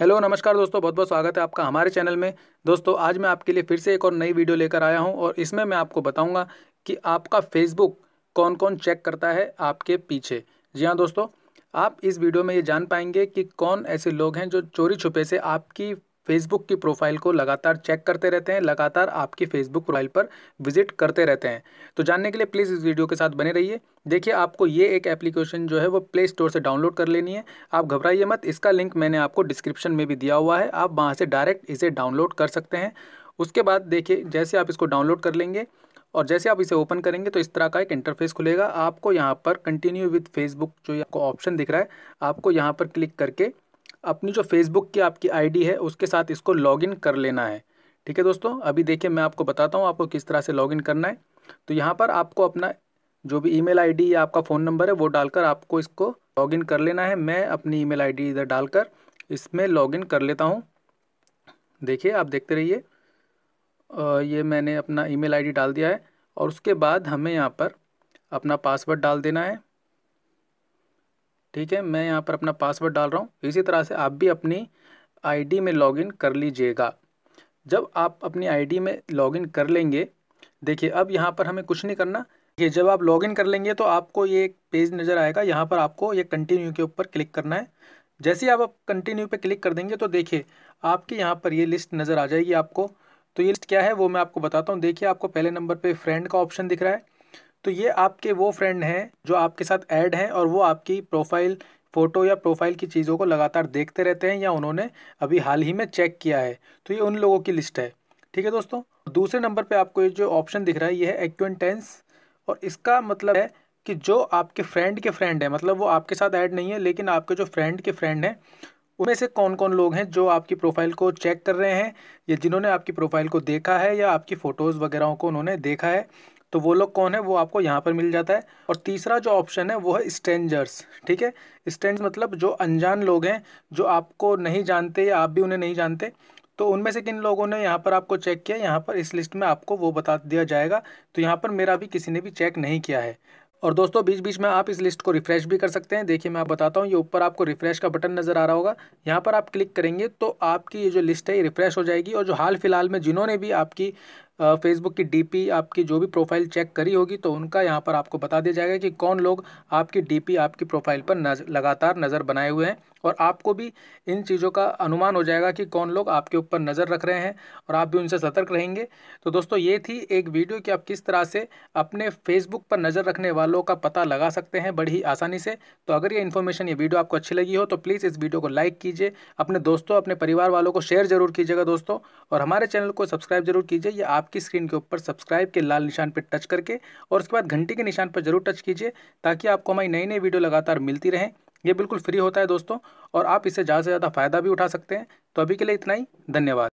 hello नमस्कार दोस्तों बहुत बहुत स्वागत है आपका हमारे चैनल में दोस्तों आज मैं आपके लिए फिर से एक और नई वीडियो लेकर आया हूं और इसमें मैं आपको बताऊंगा कि आपका फेसबुक कौन कौन चेक करता है आपके पीछे जी हाँ दोस्तों आप इस वीडियो में ये जान पाएंगे कि कौन ऐसे लोग हैं जो चोरी छुपे से आपकी फेसबुक की प्रोफाइल को लगातार चेक करते रहते हैं लगातार आपकी फेसबुक प्रोफाइल पर विजिट करते रहते हैं तो जानने के लिए प्लीज़ इस वीडियो के साथ बने रहिए देखिए आपको ये एक एप्लीकेशन जो है वो प्ले स्टोर से डाउनलोड कर लेनी है आप घबराइए मत इसका लिंक मैंने आपको डिस्क्रिप्शन में भी दिया हुआ है आप वहाँ से डायरेक्ट इसे डाउनलोड कर सकते हैं उसके बाद देखिए जैसे आप इसको डाउनलोड कर लेंगे और जैसे आप इसे ओपन करेंगे तो इस तरह का एक इंटरफेस खुलेगा आपको यहाँ पर कंटिन्यू विद फेसबुक जो आपको ऑप्शन दिख रहा है आपको यहाँ पर क्लिक करके अपनी जो फेसबुक की आपकी आईडी है उसके साथ इसको लॉगिन कर लेना है ठीक है दोस्तों अभी देखिए मैं आपको बताता हूँ आपको किस तरह से लॉगिन करना है तो यहाँ पर आपको अपना जो भी ईमेल आईडी या आपका फ़ोन नंबर है वो डालकर आपको इसको लॉगिन कर लेना है मैं अपनी ईमेल आईडी इधर डालकर इसमें लॉगिन कर लेता हूँ देखिए आप देखते रहिए ये मैंने अपना ईमेल आईडी डाल दिया है और उसके बाद हमें यहाँ पर अपना पासवर्ड डाल देना है ठीक है मैं यहाँ पर अपना पासवर्ड डाल रहा हूँ इसी तरह से आप भी अपनी आईडी में लॉगिन कर लीजिएगा जब आप अपनी आईडी में लॉगिन कर लेंगे देखिए अब यहाँ पर हमें कुछ नहीं करना ये जब आप लॉगिन कर लेंगे तो आपको ये एक पेज नज़र आएगा यहाँ पर आपको ये कंटिन्यू के ऊपर क्लिक करना है जैसे ही आप कंटिन्यू पर क्लिक कर देंगे तो देखिए आपके यहाँ पर ये लिस्ट नज़र आ जाएगी आपको तो ये लिस्ट क्या है वो मैं आपको बताता हूँ देखिए आपको पहले नंबर पर फ्रेंड का ऑप्शन दिख रहा है तो ये आपके वो फ्रेंड हैं जो आपके साथ ऐड हैं और वो आपकी प्रोफाइल फ़ोटो या प्रोफाइल की चीज़ों को लगातार देखते रहते हैं या उन्होंने अभी हाल ही में चेक किया है तो ये उन लोगों की लिस्ट है ठीक है दोस्तों दूसरे नंबर पे आपको ये जो ऑप्शन दिख रहा है ये है एक्वेंटेंस और इसका मतलब है कि जो आपके फ्रेंड के फ्रेंड है मतलब वो आपके साथ ऐड नहीं है लेकिन आपके जो फ्रेंड के फ्रेंड हैं उनमें से कौन कौन लोग हैं जो आपकी प्रोफाइल को चेक कर रहे हैं या जिन्होंने आपकी प्रोफाइल को देखा है या आपकी फ़ोटोज़ वगैरह को उन्होंने देखा है तो वो लोग कौन है वो आपको यहाँ पर मिल जाता है और तीसरा जो ऑप्शन है वो है स्ट्रेंजर्स ठीक है स्ट्रेंज मतलब जो अनजान लोग हैं जो आपको नहीं जानते या आप भी उन्हें नहीं जानते तो उनमें से किन लोगों ने यहाँ पर आपको चेक किया यहाँ पर इस लिस्ट में आपको वो बता दिया जाएगा तो यहाँ पर मेरा भी किसी ने भी चेक नहीं किया है और दोस्तों बीच बीच में आप इस लिस्ट को रिफ़्रेश भी कर सकते हैं देखिए मैं आप बताता हूँ ये ऊपर आपको रिफ़्रेश का बटन नज़र आ रहा होगा यहाँ पर आप क्लिक करेंगे तो आपकी ये जो लिस्ट है ये रिफ़्रेश हो जाएगी और जो हाल फिलहाल में जिन्होंने भी आपकी फेसबुक की डीपी आपकी जो भी प्रोफाइल चेक करी होगी तो उनका यहाँ पर आपको बता दिया जाएगा कि कौन लोग आपकी डीपी आपकी प्रोफाइल पर नज, लगातार नज़र बनाए हुए हैं और आपको भी इन चीज़ों का अनुमान हो जाएगा कि कौन लोग आपके ऊपर नज़र रख रहे हैं और आप भी उनसे सतर्क रहेंगे तो दोस्तों ये थी एक वीडियो कि आप किस तरह से अपने फेसबुक पर नज़र रखने वालों का पता लगा सकते हैं बड़ी ही आसानी से तो अगर ये इन्फॉर्मेशन ये वीडियो आपको अच्छी लगी हो तो प्लीज़ इस वीडियो को लाइक कीजिए अपने दोस्तों अपने परिवार वालों को शेयर जरूर कीजिएगा दोस्तों और हमारे चैनल को सब्सक्राइब जरूर कीजिए ये आप आपकी स्क्रीन के ऊपर सब्सक्राइब के लाल निशान पर टच करके और उसके बाद घंटी के निशान पर जरूर टच कीजिए ताकि आपको हमारी नई नई वीडियो लगातार मिलती रहें ये बिल्कुल फ्री होता है दोस्तों और आप इससे ज़्यादा से ज़्यादा फ़ायदा भी उठा सकते हैं तो अभी के लिए इतना ही धन्यवाद